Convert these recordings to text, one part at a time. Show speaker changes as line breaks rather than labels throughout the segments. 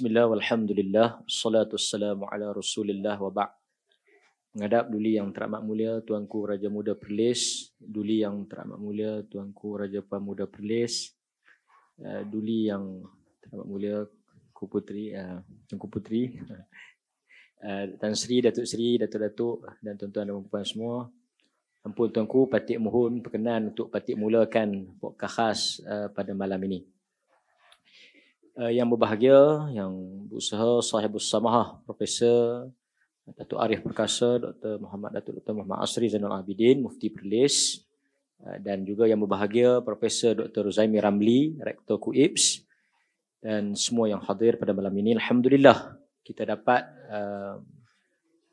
Bismillah walhamdulillah Assalatu wassalamu ala rasulillah wa ba' Menghadap duli yang teramat mulia Tuanku Raja Muda Perlis Duli yang teramat mulia Tuanku Raja Puan Muda Perlis uh, Duli yang teramat mulia Ku Puteri uh, eh, Tengku Puteri uh, eh, Tan Sri, Datuk Sri, Datuk-Datuk Dan tuan-tuan dan perempuan semua Ampun Tuanku, patik mohon perkenan Untuk patik mulakan Pokka khas uh, pada malam ini uh, yang berbahagia yang berusaha sahibus samahah Profesor Datuk Arif Perkasa, Dr. Muhammad Datuk Dr. Muhammad Asri Zainal Abidin, Mufti Perlis eh, dan juga yang berbahagia Profesor Dr. Zaimi Ramli, Rektor KUIPS dan semua yang hadir pada malam ini. Alhamdulillah kita dapat eh,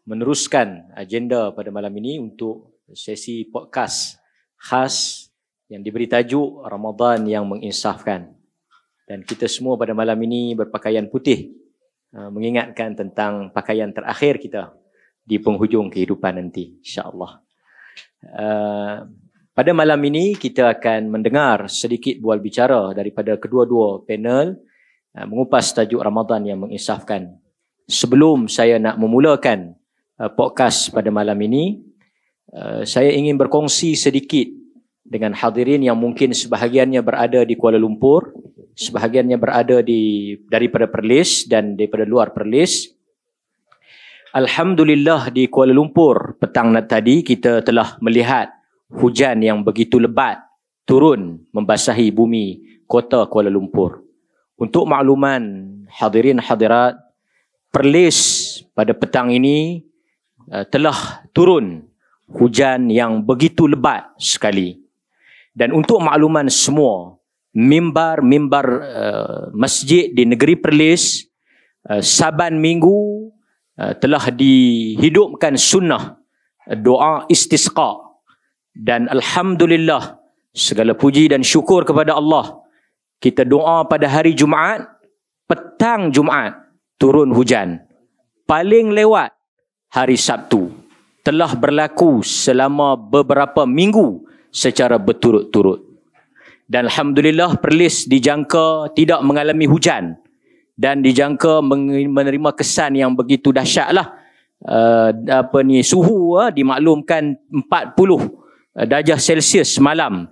meneruskan agenda pada malam ini untuk sesi podcast khas yang diberi tajuk Ramadan yang menginsafkan dan kita semua pada malam ini berpakaian putih uh, mengingatkan tentang pakaian terakhir kita di penghujung kehidupan nanti insyaallah uh, pada malam ini kita akan mendengar sedikit bual bicara daripada kedua-dua panel uh, mengupas tajuk Ramadan yang mengisafkan. Sebelum saya nak memulakan uh, podcast pada malam ini, saya ingin berkongsi sedikit dengan hadirin yang mungkin sebahagiannya berada di Kuala Lumpur sebahagiannya berada di daripada Perlis dan daripada luar Perlis. Alhamdulillah di Kuala Lumpur petang tadi kita telah melihat hujan yang begitu lebat turun membasahi bumi kota Kuala Lumpur. Untuk makluman hadirin hadirat, Perlis pada petang ini uh, telah turun hujan yang begitu lebat sekali. Dan untuk makluman semua, mimbar-mimbar uh, eh, masjid di negeri Perlis uh, saban minggu uh, telah dihidupkan sunnah doa istisqa dan alhamdulillah segala puji dan syukur kepada Allah kita doa pada hari Jumaat petang Jumaat turun hujan paling lewat hari Sabtu telah berlaku selama beberapa minggu secara berturut-turut dan alhamdulillah Perlis dijangka tidak mengalami hujan dan dijangka menerima kesan yang begitu dahsyatlah uh, apa ni suhu uh, dimaklumkan 40 eh, darjah Celsius malam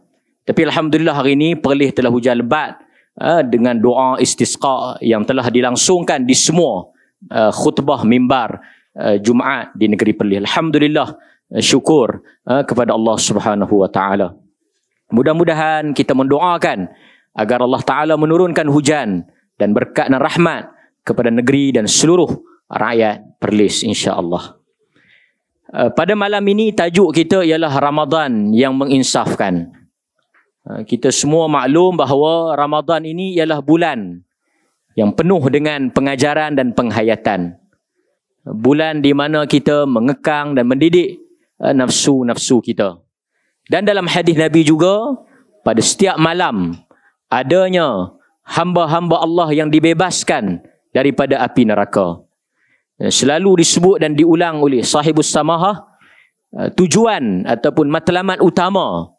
tapi alhamdulillah hari ini Perlis telah hujan lebat uh, dengan doa istisqa yang telah dilangsungkan di semua uh, khutbah mimbar uh, Jumaat di negeri Perlis alhamdulillah uh, syukur uh, kepada Allah Subhanahu wa taala Mudah-mudahan kita mendoakan agar Allah Ta'ala menurunkan hujan dan berkat dan rahmat kepada negeri dan seluruh rakyat Perlis insya Allah. Eh, pada malam ini tajuk kita ialah Ramadan yang menginsafkan. Eh, kita semua maklum bahawa Ramadan ini ialah bulan yang penuh dengan pengajaran dan penghayatan. Bulan di mana kita mengekang dan mendidik eh, nafsu-nafsu kita. Dan dalam hadis Nabi juga, pada setiap malam adanya hamba-hamba Allah yang dibebaskan daripada api neraka. Eh, selalu disebut dan diulang oleh sahibus samahah eh, tujuan ataupun matlamat utama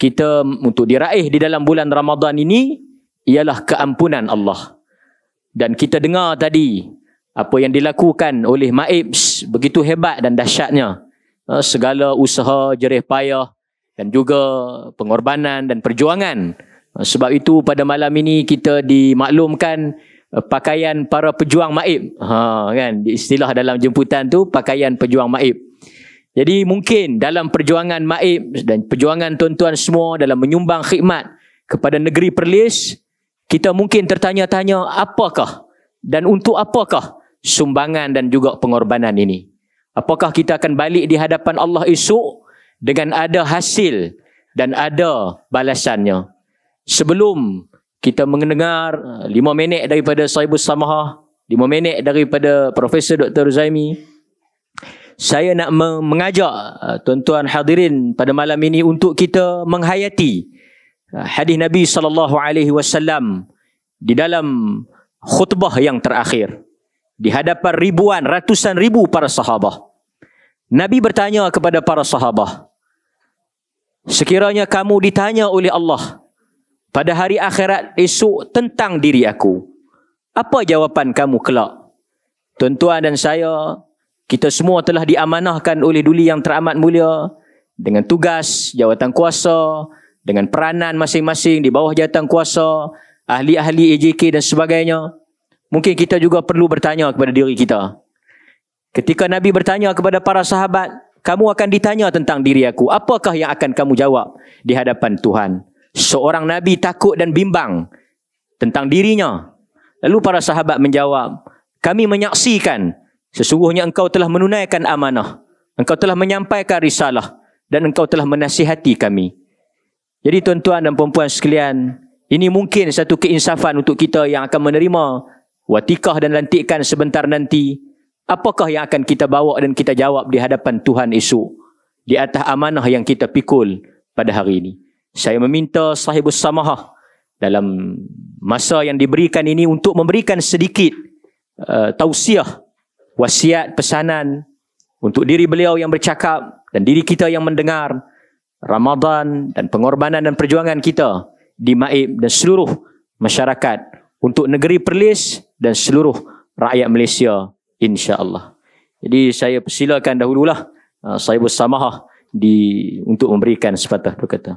kita untuk diraih di dalam bulan Ramadan ini ialah keampunan Allah. Dan kita dengar tadi apa yang dilakukan oleh Maibs begitu hebat dan dahsyatnya. Eh, segala usaha, jerih payah, dan juga pengorbanan dan perjuangan. Sebab itu pada malam ini kita dimaklumkan eh, pakaian para pejuang maib. Ha, kan? Istilah dalam jemputan tu pakaian pejuang maib. Jadi mungkin dalam perjuangan maib dan perjuangan tuan-tuan semua dalam menyumbang khidmat kepada negeri Perlis, kita mungkin tertanya-tanya apakah dan untuk apakah sumbangan dan juga pengorbanan ini. Apakah kita akan balik di hadapan Allah esok dengan ada hasil dan ada balasannya. Sebelum kita mendengar eh, lima minit daripada Saibu Samaha, lima minit daripada Profesor Dr. Zaimi, saya nak mengajak eh, tuan-tuan hadirin pada malam ini untuk kita menghayati eh, hadis Nabi sallallahu alaihi wasallam di dalam khutbah yang terakhir di hadapan ribuan ratusan ribu para sahabat. Nabi bertanya kepada para sahabat, Sekiranya kamu ditanya oleh Allah pada hari akhirat esok tentang diri aku, apa jawapan kamu kelak? Tuan-tuan dan saya, kita semua telah diamanahkan oleh Duli Yang Teramat Mulia dengan tugas jawatan kuasa, dengan peranan masing-masing di bawah jawatan kuasa, ahli-ahli AJK dan sebagainya. Mungkin kita juga perlu bertanya kepada diri kita. Ketika Nabi bertanya kepada para sahabat, kamu akan ditanya tentang diri aku. Apakah yang akan kamu jawab di hadapan Tuhan? Seorang Nabi takut dan bimbang tentang dirinya. Lalu para sahabat menjawab, kami menyaksikan sesungguhnya engkau telah menunaikan amanah. Engkau telah menyampaikan risalah dan engkau telah menasihati kami. Jadi tuan-tuan dan puan-puan sekalian, ini mungkin satu keinsafan untuk kita yang akan menerima watikah dan lantikan sebentar nanti. Apakah yang akan kita bawa dan kita jawab di hadapan Tuhan esok di atas amanah yang kita pikul pada hari ini? Saya meminta sahibus samahah dalam masa yang diberikan ini untuk memberikan sedikit uh, tausiah, wasiat, pesanan untuk diri beliau yang bercakap dan diri kita yang mendengar Ramadan dan pengorbanan dan perjuangan kita di Maib dan seluruh masyarakat untuk negeri Perlis dan seluruh rakyat Malaysia insyaallah. Jadi saya persilakan dahululah uh, saya bersamaha di untuk memberikan sepatah dua kata.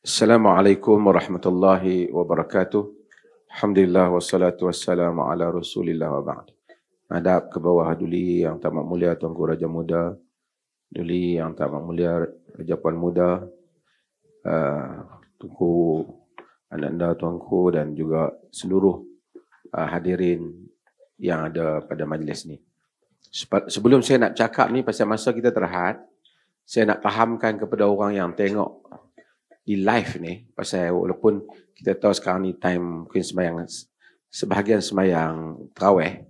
Assalamualaikum warahmatullahi wabarakatuh. Alhamdulillah wassalatu wassalamu ala Rasulillah wa ba'd. Adab ke bawah duli yang tamat mulia Tuan Guru Raja Muda. Duli yang tamat mulia Raja Puan Muda. Uh, Tuanku Ananda Tuanku dan juga seluruh uh, hadirin yang ada pada majlis ni. Sebelum saya nak cakap ni pasal masa kita terhad, saya nak fahamkan kepada orang yang tengok di live ni pasal walaupun kita tahu sekarang ni time mungkin semayang sebahagian sembahyang tarawih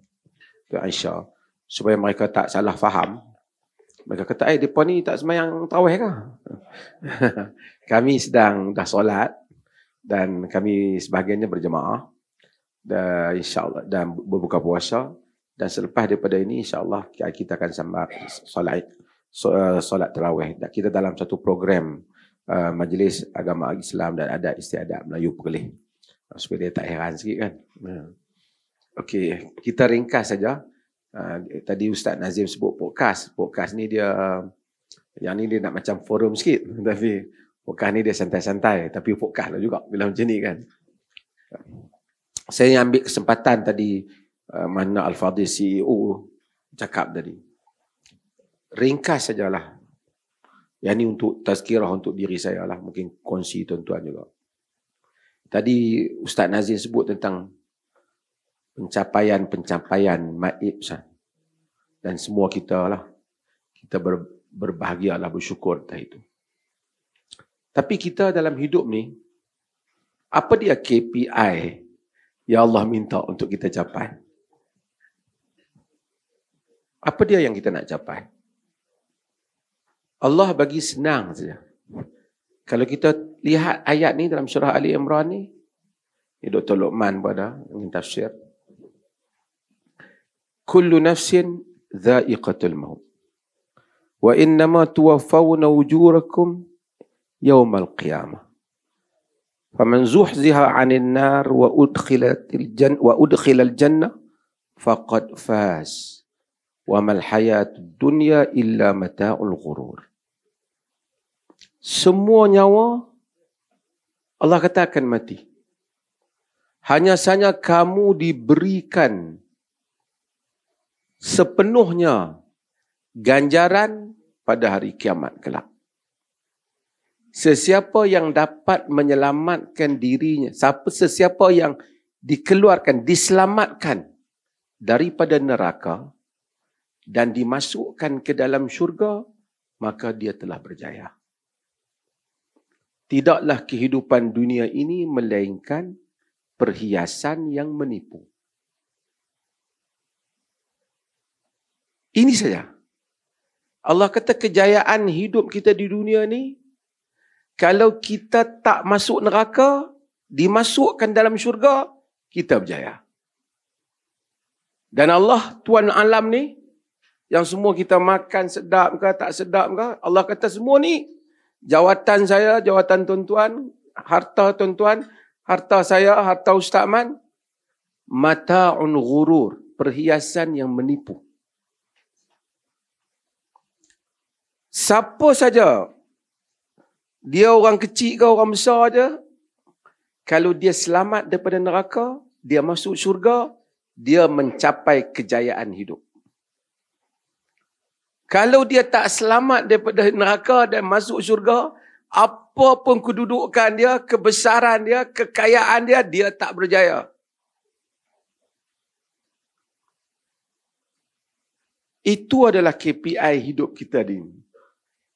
tu Aisha supaya mereka tak salah faham mereka kata eh depa ni tak semayang tarawih ke kami sedang dah solat dan kami sebahagiannya berjemaah dan insyaallah dan berbuka puasa dan selepas daripada ini insyaallah kita akan sambat solat eh, solat tarawih kita dalam satu program uh, majlis agama Islam dan adat istiadat Melayu Perlis supaya dia tak heran sikit kan ya. okey kita ringkas saja uh, tadi ustaz Nazim sebut podcast podcast ni dia yang ni dia nak macam forum sikit tapi podcast ni dia santai-santai tapi podcast lah juga bila macam ni kan saya ambil kesempatan tadi uh, mana Al-Fadhil CEO cakap tadi. Ringkas sajalah. Yang ini untuk tazkirah untuk diri saya lah. Mungkin kongsi tuan-tuan juga. Tadi Ustaz Nazir sebut tentang pencapaian-pencapaian maib Dan semua kita lah. Kita ber, berbahagia lah, bersyukur atas itu. Tapi kita dalam hidup ni, apa dia KPI Ya Allah minta untuk kita capai. Apa dia yang kita nak capai? Allah bagi senang saja. Kalau kita lihat ayat ni dalam surah Ali Imran ni, ni Dr. Luqman pun ada yang tafsir. Kullu nafsin zaiqatul maut. Wa innama tuwaffawna wujurakum yawmal qiyamah. فمن زحزح عن النار وأدخلت الجنة وأدخل الجنة فقد فاز وما الحياة الدنيا إلا متاع الغرور semua nyawa Allah kata akan mati. Hanya saja kamu diberikan sepenuhnya ganjaran pada hari kiamat kelak. Sesiapa yang dapat menyelamatkan dirinya, siapa sesiapa yang dikeluarkan, diselamatkan daripada neraka dan dimasukkan ke dalam syurga, maka dia telah berjaya. Tidaklah kehidupan dunia ini melainkan perhiasan yang menipu. Ini saja. Allah kata kejayaan hidup kita di dunia ni kalau kita tak masuk neraka, dimasukkan dalam syurga, kita berjaya. Dan Allah Tuan Alam ni, yang semua kita makan sedap ke tak sedap ke, Allah kata semua ni, jawatan saya, jawatan tuan-tuan, harta tuan-tuan, harta saya, harta Ustaz Man, mata'un gurur, perhiasan yang menipu. Siapa saja dia orang kecil ke orang besar je kalau dia selamat daripada neraka dia masuk syurga dia mencapai kejayaan hidup kalau dia tak selamat daripada neraka dan masuk syurga apa pun kedudukan dia kebesaran dia kekayaan dia dia tak berjaya itu adalah KPI hidup kita ini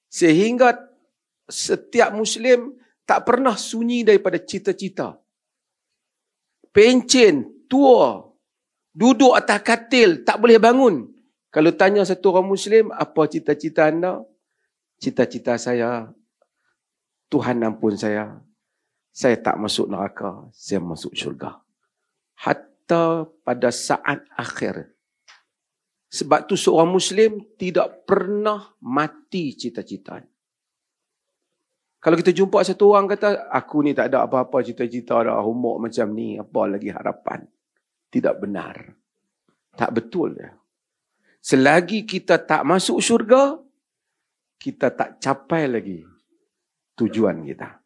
sehingga setiap Muslim tak pernah sunyi daripada cita-cita. Pencin, tua, duduk atas katil, tak boleh bangun. Kalau tanya satu orang Muslim, apa cita-cita anda? Cita-cita saya, Tuhan ampun saya. Saya tak masuk neraka, saya masuk syurga. Hatta pada saat akhir. Sebab tu seorang Muslim tidak pernah mati cita-citanya. Kalau kita jumpa satu orang kata, aku ni tak ada apa-apa cita-cita, ada umur macam ni, apa lagi harapan. Tidak benar. Tak betul. Ya. Selagi kita tak masuk syurga, kita tak capai lagi tujuan kita.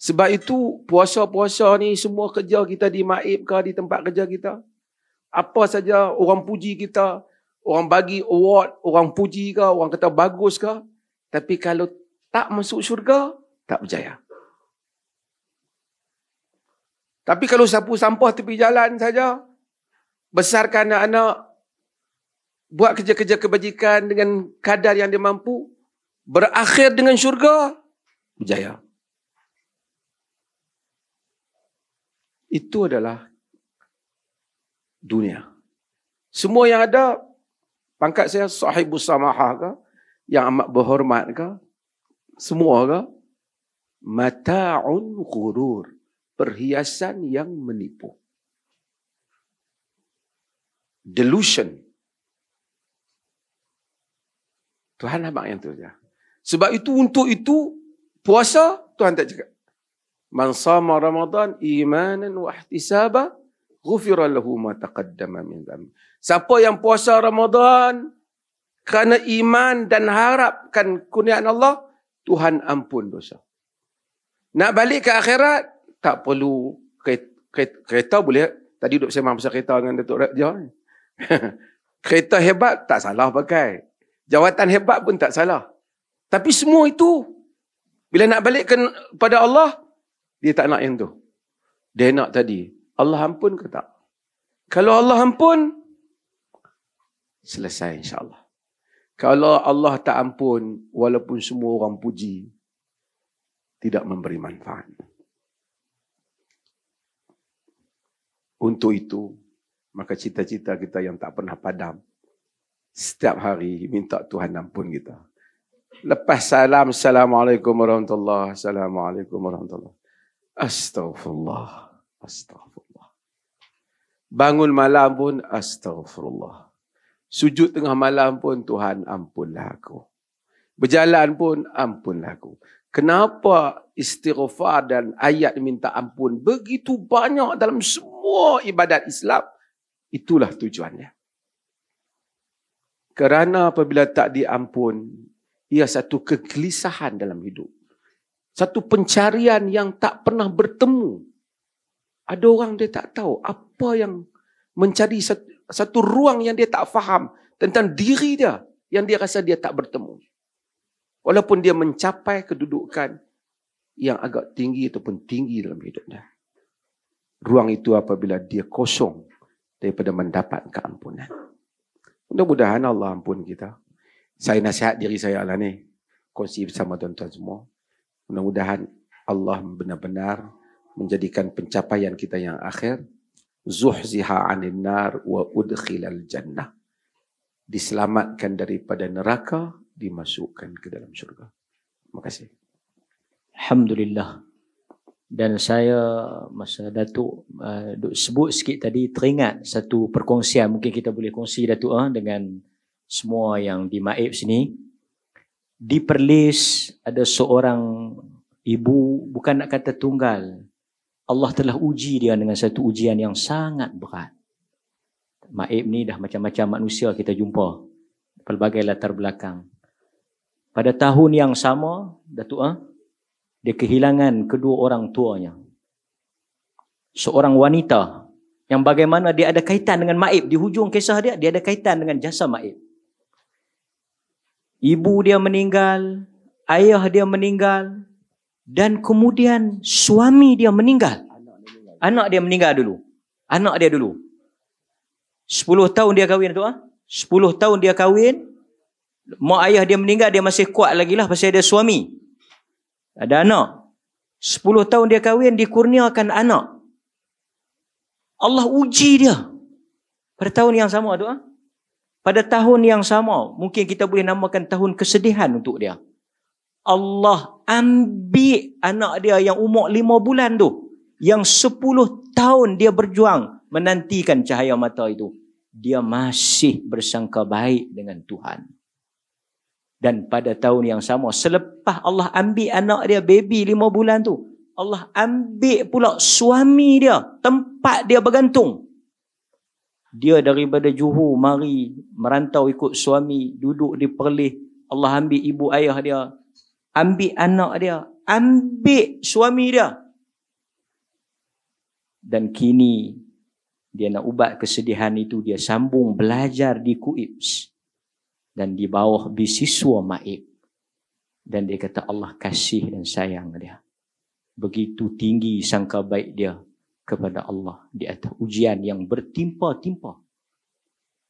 Sebab itu puasa-puasa ni semua kerja kita di maib ke di tempat kerja kita. Apa saja orang puji kita, orang bagi award, orang puji ke, orang kata bagus ke. Tapi kalau tak masuk syurga, tak berjaya. Tapi kalau sapu sampah tepi jalan saja, besarkan anak-anak, buat kerja-kerja kebajikan dengan kadar yang dia mampu, berakhir dengan syurga, berjaya. Itu adalah dunia. Semua yang ada, pangkat saya sahibu samaha ke, yang amat berhormat ke, semua orang mata'un ghurur perhiasan yang menipu delusion Tuhan abang yang tu ya. sebab itu untuk itu puasa Tuhan tak cakap man sama ramadan imanan wa ihtisaba ghufira lahu ma taqaddama min dhanbi siapa yang puasa ramadan kerana iman dan harapkan kurniaan Allah Tuhan ampun dosa. Nak balik ke akhirat, tak perlu kereta, kereta boleh. Tadi duduk saya pasal kereta dengan Datuk Raja. kereta hebat, tak salah pakai. Jawatan hebat pun tak salah. Tapi semua itu, bila nak balik ke, pada Allah, dia tak nak yang tu. Dia nak tadi. Allah ampun ke tak? Kalau Allah ampun, selesai insyaAllah. Kalau Allah tak ampun, walaupun semua orang puji, tidak memberi manfaat. Untuk itu, maka cita-cita kita yang tak pernah padam, setiap hari minta Tuhan ampun kita. Lepas salam, Assalamualaikum warahmatullahi wabarakatuh. Assalamualaikum warahmatullahi wabarakatuh. Astaghfirullah. Astaghfirullah. Bangun malam pun, Astaghfirullah. Sujud tengah malam pun Tuhan ampunlah aku. Berjalan pun ampunlah aku. Kenapa istighfar dan ayat minta ampun begitu banyak dalam semua ibadat Islam? Itulah tujuannya. Kerana apabila tak diampun, ia satu kegelisahan dalam hidup. Satu pencarian yang tak pernah bertemu. Ada orang dia tak tahu apa yang mencari satu ruang yang dia tak faham tentang diri dia yang dia rasa dia tak bertemu. Walaupun dia mencapai kedudukan yang agak tinggi ataupun tinggi dalam hidupnya. Ruang itu apabila dia kosong daripada mendapat keampunan. Mudah-mudahan Allah ampun kita. Saya nasihat diri saya lah ni. Kongsi bersama tuan-tuan semua. Mudah-mudahan Allah benar-benar menjadikan pencapaian kita yang akhir zuhziha anin nar wa udkhilal jannah diselamatkan daripada neraka
dimasukkan ke dalam syurga terima kasih alhamdulillah dan saya masa datuk uh, sebut sikit tadi teringat satu perkongsian mungkin kita boleh kongsi datuk uh, dengan semua yang di Maib sini di Perlis ada seorang ibu bukan nak kata tunggal Allah telah uji dia dengan satu ujian yang sangat berat. Maib ni dah macam-macam manusia kita jumpa. Pelbagai latar belakang. Pada tahun yang sama, Datuk Ah, dia kehilangan kedua orang tuanya. Seorang wanita yang bagaimana dia ada kaitan dengan Maib. Di hujung kisah dia, dia ada kaitan dengan jasa Maib. Ibu dia meninggal, ayah dia meninggal, dan kemudian suami dia meninggal. Anak dia meninggal dulu. Anak dia dulu. Sepuluh tahun dia kahwin tu. Ah? Sepuluh tahun dia kahwin. Mak ayah dia meninggal, dia masih kuat lagi lah pasal dia suami. Ada anak. Sepuluh tahun dia kahwin, dikurniakan anak. Allah uji dia. Pada tahun yang sama tu. Ah? Pada tahun yang sama, mungkin kita boleh namakan tahun kesedihan untuk Dia. Allah ambil anak dia yang umur lima bulan tu. Yang sepuluh tahun dia berjuang menantikan cahaya mata itu. Dia masih bersangka baik dengan Tuhan. Dan pada tahun yang sama, selepas Allah ambil anak dia, baby lima bulan tu, Allah ambil pula suami dia, tempat dia bergantung. Dia daripada Johor, mari merantau ikut suami, duduk di perlih Allah ambil ibu ayah dia, ambil anak dia, ambil suami dia. Dan kini dia nak ubat kesedihan itu dia sambung belajar di Kuibs dan di bawah bisiswa Maib dan dia kata Allah kasih dan sayang dia. Begitu tinggi sangka baik dia kepada Allah di atas ujian yang bertimpa-timpa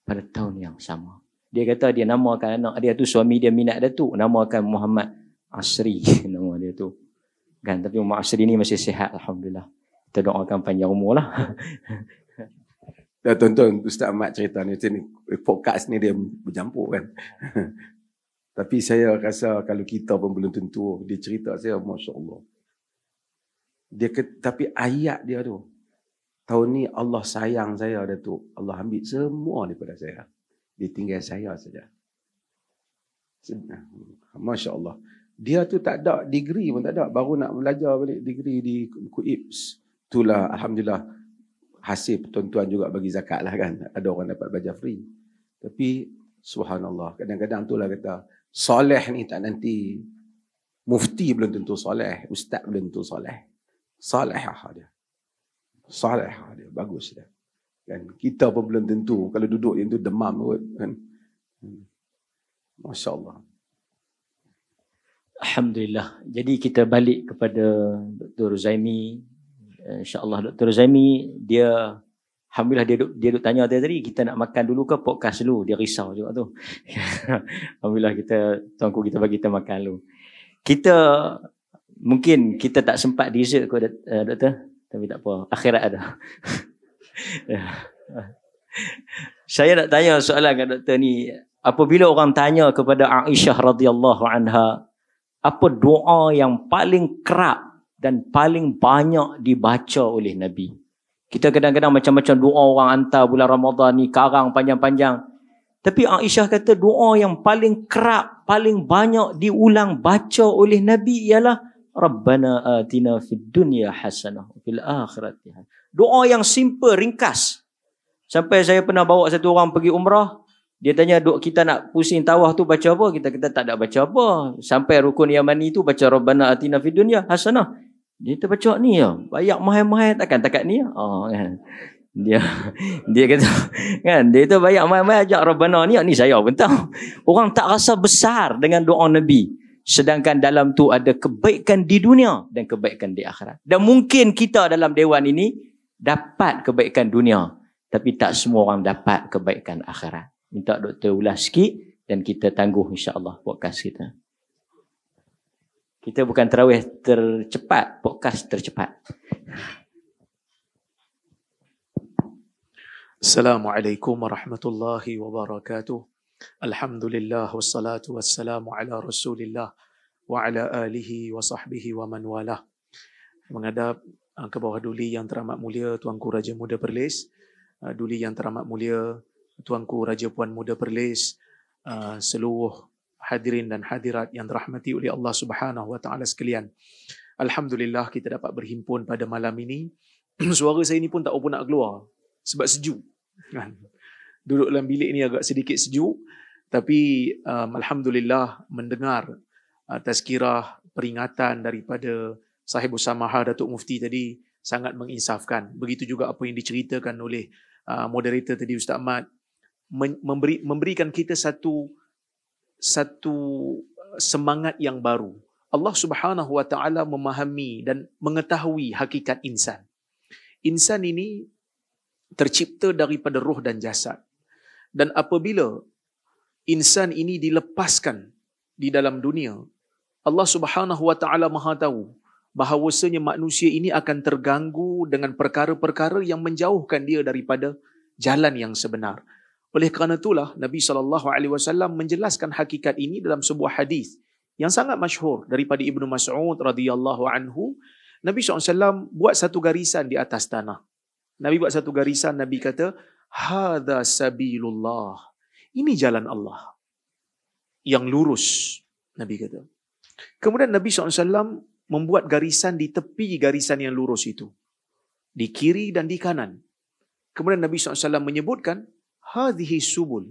pada tahun yang sama. Dia kata dia namakan anak dia tu suami dia minat datuk namakan Muhammad Asri nama dia tu. Kan tapi Umar Asri ni masih sihat alhamdulillah. Kita doakan panjang umur lah. Dah
tonton Ustaz Ahmad cerita ni macam ni. Podcast ni dia berjampuk kan. tapi saya rasa kalau kita pun belum tentu dia cerita saya Masya Allah. Dia ke, tapi ayat dia tu. Tahun ni Allah sayang saya tu. Allah ambil semua daripada saya. Dia tinggal saya saja. Masya Allah dia tu tak ada degree pun tak ada baru nak belajar balik degree di Kuips itulah alhamdulillah hasil tuan-tuan juga bagi zakat lah kan ada orang dapat belajar free tapi subhanallah kadang-kadang itulah kata soleh ni tak nanti mufti belum tentu soleh ustaz belum tentu soleh soleh lah dia soleh lah dia bagus dia kan kita pun belum tentu kalau duduk yang tu demam kot kan hmm. masyaallah
Alhamdulillah. Jadi kita balik kepada Dr. Zaimi. Allah Dr. Zaimi, dia... Alhamdulillah dia duk, dia duk tanya tadi, kita nak makan dulu ke podcast dulu? Dia risau juga tu. Alhamdulillah kita, tuanku kita bagi kita makan dulu. Kita, mungkin kita tak sempat dessert kot uh, eh, doktor. Tapi tak apa, akhirat ada. Saya nak tanya soalan kat doktor ni. Apabila orang tanya kepada Aisyah radhiyallahu anha, apa doa yang paling kerap dan paling banyak dibaca oleh Nabi. Kita kadang-kadang macam-macam doa orang hantar bulan Ramadhan ni karang panjang-panjang. Tapi Aisyah kata doa yang paling kerap, paling banyak diulang baca oleh Nabi ialah Rabbana atina fid dunya hasanah fil akhirati hasanah. Doa yang simple, ringkas. Sampai saya pernah bawa satu orang pergi umrah, dia tanya duk kita nak pusing tawah tu baca apa? Kita kata tak ada baca apa. Sampai rukun Yamani tu baca Rabbana atina fid dunya hasanah. Dia kata baca ni ya. Banyak mahal-mahal takkan takat ni ya. Oh, kan. Dia dia kata kan dia tu banyak mahal-mahal ajak Rabbana ni ni saya pun tahu. Orang tak rasa besar dengan doa Nabi. Sedangkan dalam tu ada kebaikan di dunia dan kebaikan di akhirat. Dan mungkin kita dalam dewan ini dapat kebaikan dunia. Tapi tak semua orang dapat kebaikan akhirat minta doktor ulas sikit dan kita tangguh insya-Allah podcast kita. Kita bukan terawih tercepat, podcast tercepat.
Assalamualaikum warahmatullahi wabarakatuh. Alhamdulillah wassalatu wassalamu ala Rasulillah wa ala alihi wa sahbihi wa man walah. Menghadap ah, ke bawah duli yang teramat mulia Tuanku Raja Muda Perlis, ah, duli yang teramat mulia Tuanku Raja Puan Muda Perlis, uh, seluruh hadirin dan hadirat yang dirahmati oleh Allah Subhanahu Wa Taala sekalian. Alhamdulillah kita dapat berhimpun pada malam ini. Suara saya ini pun tak apa nak keluar sebab sejuk. Kan? Duduk dalam bilik ini agak sedikit sejuk tapi um, alhamdulillah mendengar uh, tazkirah peringatan daripada Sahib Usamaha Datuk Mufti tadi sangat menginsafkan. Begitu juga apa yang diceritakan oleh uh, moderator tadi Ustaz Ahmad memberi, memberikan kita satu satu uh, semangat yang baru. Allah Subhanahu wa taala memahami dan mengetahui hakikat insan. Insan ini tercipta daripada roh dan jasad. Dan apabila insan ini dilepaskan di dalam dunia, Allah Subhanahu wa taala Maha tahu bahawasanya manusia ini akan terganggu dengan perkara-perkara yang menjauhkan dia daripada jalan yang sebenar. Oleh kerana itulah Nabi saw menjelaskan hakikat ini dalam sebuah hadis yang sangat masyhur daripada Ibnu Mas'ud radhiyallahu anhu. Nabi SAW buat satu garisan di atas tanah. Nabi buat satu garisan, Nabi kata, Hada sabilullah. Ini jalan Allah. Yang lurus, Nabi kata. Kemudian Nabi SAW membuat garisan di tepi garisan yang lurus itu. Di kiri dan di kanan. Kemudian Nabi SAW menyebutkan, هذه السبل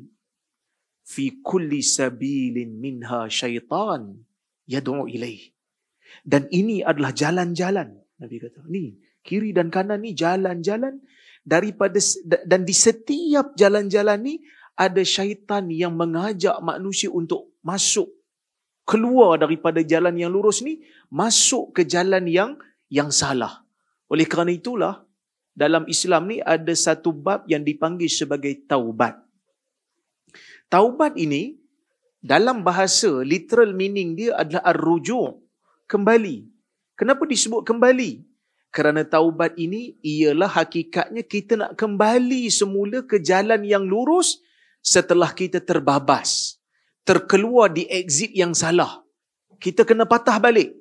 في كل سبيل منها شيطان يدعو إليه dan ini adalah jalan-jalan Nabi kata ni kiri dan kanan ni jalan-jalan daripada dan di setiap jalan-jalan ni ada syaitan yang mengajak manusia untuk masuk keluar daripada jalan yang lurus ni masuk ke jalan yang yang salah oleh kerana itulah dalam Islam ni ada satu bab yang dipanggil sebagai taubat. Taubat ini dalam bahasa literal meaning dia adalah ar-rujuk, kembali. Kenapa disebut kembali? Kerana taubat ini ialah hakikatnya kita nak kembali semula ke jalan yang lurus setelah kita terbabas, terkeluar di exit yang salah. Kita kena patah balik.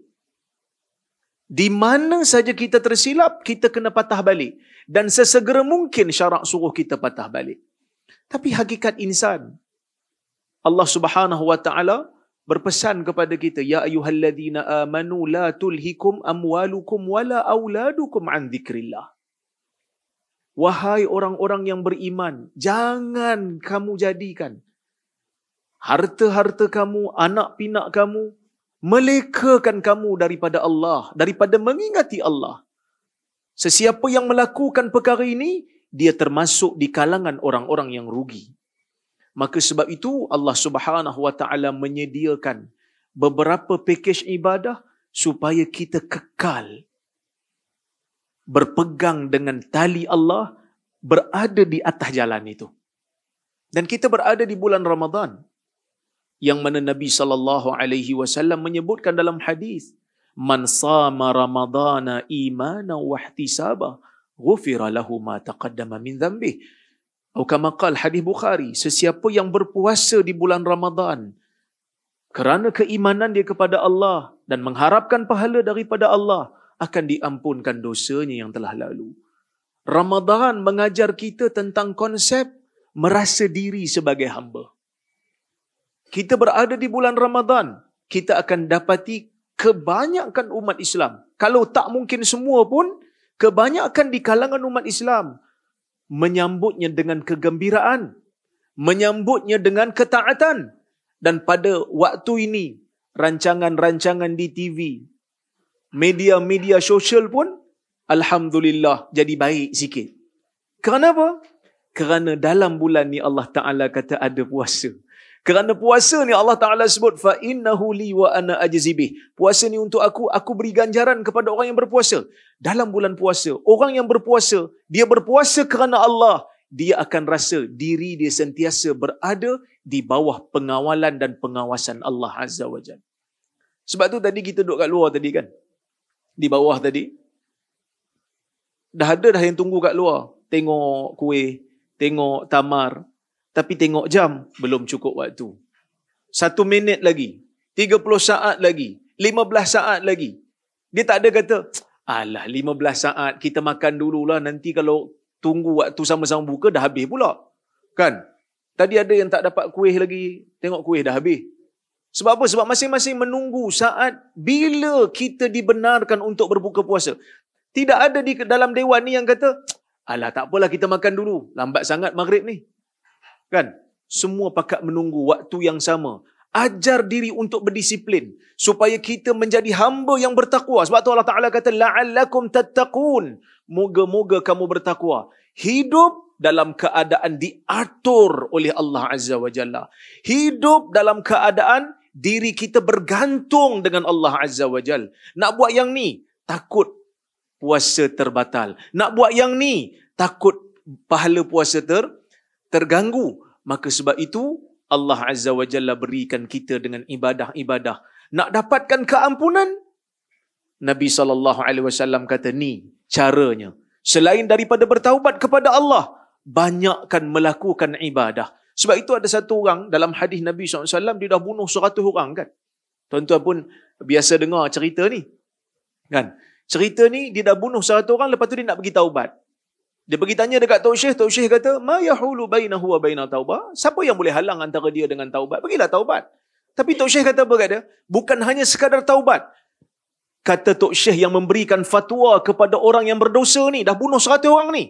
Di mana saja kita tersilap, kita kena patah balik. Dan sesegera mungkin syarak suruh kita patah balik. Tapi hakikat insan, Allah subhanahu wa ta'ala berpesan kepada kita, Ya ayuhalladina amanu la tulhikum amwalukum wala awladukum an zikrillah. Wahai orang-orang yang beriman, jangan kamu jadikan harta-harta kamu, anak pinak kamu, melekakan kamu daripada Allah, daripada mengingati Allah. Sesiapa yang melakukan perkara ini, dia termasuk di kalangan orang-orang yang rugi. Maka sebab itu Allah Subhanahu Wa Taala menyediakan beberapa pakej ibadah supaya kita kekal berpegang dengan tali Allah berada di atas jalan itu. Dan kita berada di bulan Ramadan yang mana Nabi sallallahu alaihi wasallam menyebutkan dalam hadis man sama ramadana imana wa ihtisaba ghufira lahu ma taqaddama min dhanbi atau kama qal hadis bukhari sesiapa yang berpuasa di bulan ramadan kerana keimanan dia kepada Allah dan mengharapkan pahala daripada Allah akan diampunkan dosanya yang telah lalu ramadan mengajar kita tentang konsep merasa diri sebagai hamba kita berada di bulan Ramadhan, kita akan dapati kebanyakan umat Islam. Kalau tak mungkin semua pun, kebanyakan di kalangan umat Islam menyambutnya dengan kegembiraan, menyambutnya dengan ketaatan. Dan pada waktu ini, rancangan-rancangan di TV, media-media sosial pun, Alhamdulillah jadi baik sikit. Kenapa? Kerana dalam bulan ni Allah Ta'ala kata ada puasa. Kerana puasa ni Allah Taala sebut fa innahu li wa ana ajizibih. Puasa ni untuk aku, aku beri ganjaran kepada orang yang berpuasa. Dalam bulan puasa, orang yang berpuasa, dia berpuasa kerana Allah, dia akan rasa diri dia sentiasa berada di bawah pengawalan dan pengawasan Allah Azza wa Jalla. Sebab tu tadi kita duduk kat luar tadi kan. Di bawah tadi. Dah ada dah yang tunggu kat luar. Tengok kuih, tengok tamar, tapi tengok jam, belum cukup waktu. Satu minit lagi. 30 saat lagi. 15 saat lagi. Dia tak ada kata, alah 15 saat kita makan dululah nanti kalau tunggu waktu sama-sama buka dah habis pula. Kan? Tadi ada yang tak dapat kuih lagi, tengok kuih dah habis. Sebab apa? Sebab masing-masing menunggu saat bila kita dibenarkan untuk berbuka puasa. Tidak ada di dalam dewan ni yang kata, alah tak apalah kita makan dulu, lambat sangat maghrib ni kan semua pakat menunggu waktu yang sama ajar diri untuk berdisiplin supaya kita menjadi hamba yang bertakwa sebab tu Allah Taala kata la'allakum tattaqun moga-moga kamu bertakwa hidup dalam keadaan diatur oleh Allah Azza wa Jalla hidup dalam keadaan diri kita bergantung dengan Allah Azza wa Jal. Nak buat yang ni, takut puasa terbatal. Nak buat yang ni, takut pahala puasa ter, terganggu. Maka sebab itu Allah Azza wa Jalla berikan kita dengan ibadah-ibadah. Nak dapatkan keampunan? Nabi saw kata ni caranya. Selain daripada bertaubat kepada Allah, banyakkan melakukan ibadah. Sebab itu ada satu orang dalam hadis Nabi SAW, dia dah bunuh 100 orang kan. Tuan-tuan pun biasa dengar cerita ni. Kan? Cerita ni dia dah bunuh 100 orang, lepas tu dia nak pergi taubat. Dia pergi tanya dekat Tok Syekh, Tok Syekh kata, "Ma yahulu bainahu wa baina tauba. Siapa yang boleh halang antara dia dengan taubat? Pergilah taubat. Tapi Tok Syekh kata apa kata? Bukan hanya sekadar taubat. Kata Tok Syekh yang memberikan fatwa kepada orang yang berdosa ni, dah bunuh seratus orang ni.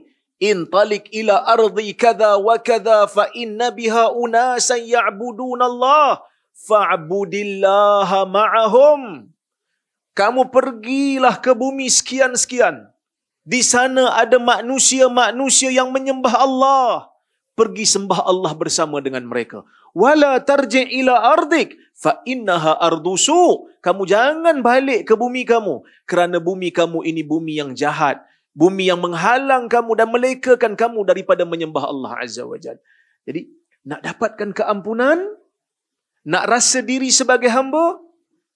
In talik ila ardi kada wa kada fa inna biha unasan ya'budun Allah fa'budillaha ma'ahum. Kamu pergilah ke bumi sekian-sekian. Di sana ada manusia-manusia yang menyembah Allah. Pergi sembah Allah bersama dengan mereka. Wala tarji ila ardik fa innaha ardusu. Kamu jangan balik ke bumi kamu kerana bumi kamu ini bumi yang jahat. Bumi yang menghalang kamu dan melekakan kamu daripada menyembah Allah Azza wa Jal. Jadi, nak dapatkan keampunan, nak rasa diri sebagai hamba,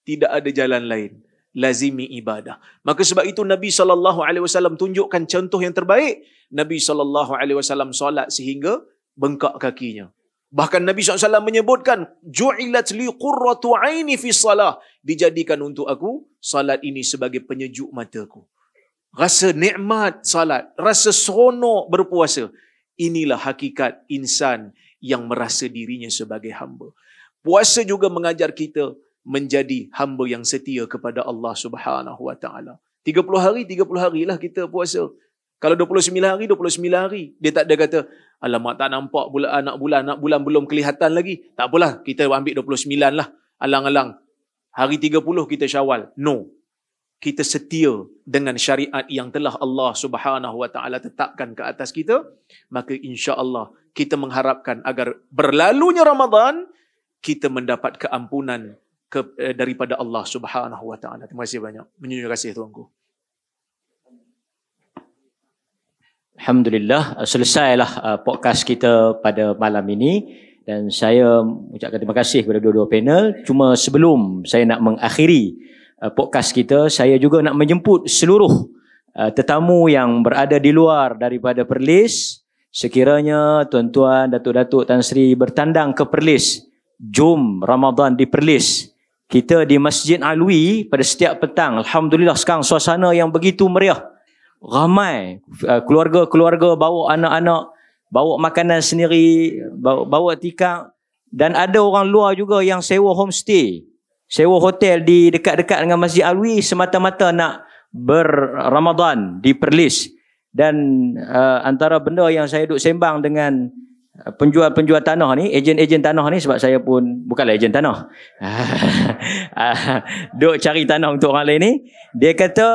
tidak ada jalan lain lazimi ibadah. Maka sebab itu Nabi sallallahu alaihi wasallam tunjukkan contoh yang terbaik. Nabi sallallahu alaihi wasallam solat sehingga bengkak kakinya. Bahkan Nabi SAW menyebutkan, Ju'ilat li qurratu aini fi salah. Dijadikan untuk aku, salat ini sebagai penyejuk mataku. Rasa nikmat salat, rasa seronok berpuasa. Inilah hakikat insan yang merasa dirinya sebagai hamba. Puasa juga mengajar kita menjadi hamba yang setia kepada Allah Subhanahu wa taala. 30 hari 30 harilah kita puasa. Kalau 29 hari 29 hari. Dia tak ada kata Alamat tak nampak bulan anak bulan anak bulan belum kelihatan lagi. Tak apalah kita ambil 29 lah. Alang-alang hari 30 kita Syawal. No. Kita setia dengan syariat yang telah Allah Subhanahu wa taala tetapkan ke atas kita, maka insya-Allah kita mengharapkan agar berlalunya Ramadan kita mendapat keampunan ke, eh, daripada Allah Subhanahu wa taala. Terima kasih banyak. Menyunjung kasih tuanku.
Alhamdulillah, eh, selesailah eh, podcast kita pada malam ini dan saya ucapkan terima kasih kepada dua-dua panel. Cuma sebelum saya nak mengakhiri eh, podcast kita, saya juga nak menjemput seluruh tetamu yang berada di luar daripada Perlis. Sekiranya tuan-tuan, datuk-datuk, tan sri bertandang ke Perlis, jom Ramadan di Perlis. Kita di Masjid Alwi pada setiap petang, alhamdulillah sekarang suasana yang begitu meriah. Ramai uh, keluarga-keluarga bawa anak-anak, bawa makanan sendiri, bawa, bawa tikar dan ada orang luar juga yang sewa homestay. Sewa hotel di dekat-dekat dengan Masjid Alwi semata-mata nak berRamadan di Perlis. Dan uh, antara benda yang saya duduk sembang dengan penjual-penjual tanah ni, ejen-ejen tanah ni sebab saya pun bukanlah ejen tanah. Duk cari tanah untuk orang lain ni. Dia kata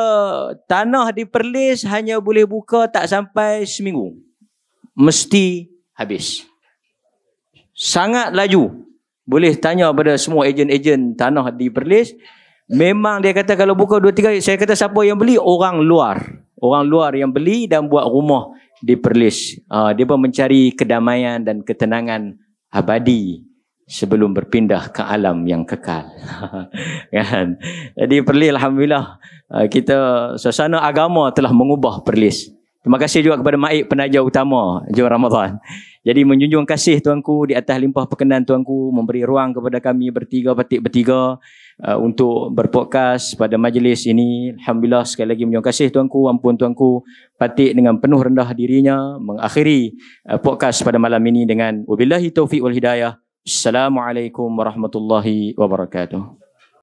tanah di Perlis hanya boleh buka tak sampai seminggu. Mesti habis. Sangat laju. Boleh tanya pada semua ejen-ejen tanah di Perlis. Memang dia kata kalau buka 2-3 hari, saya kata siapa yang beli? Orang luar. Orang luar yang beli dan buat rumah di Perlis. Uh, ah, dia pun mencari kedamaian dan ketenangan abadi sebelum berpindah ke alam yang kekal. kan? Jadi Perlis Alhamdulillah ah, kita suasana agama telah mengubah Perlis. Terima kasih juga kepada Maik Penaja Utama Jom Ramadhan. Jadi menjunjung kasih tuanku di atas limpah perkenan tuanku memberi ruang kepada kami bertiga petik bertiga. bertiga. Uh, untuk berpodcast pada majlis ini. Alhamdulillah sekali lagi menyuruh kasih tuanku, ampun tuanku. Patik dengan penuh rendah dirinya mengakhiri uh, podcast pada malam ini dengan Wabillahi Taufiq wal Hidayah. Assalamualaikum warahmatullahi wabarakatuh.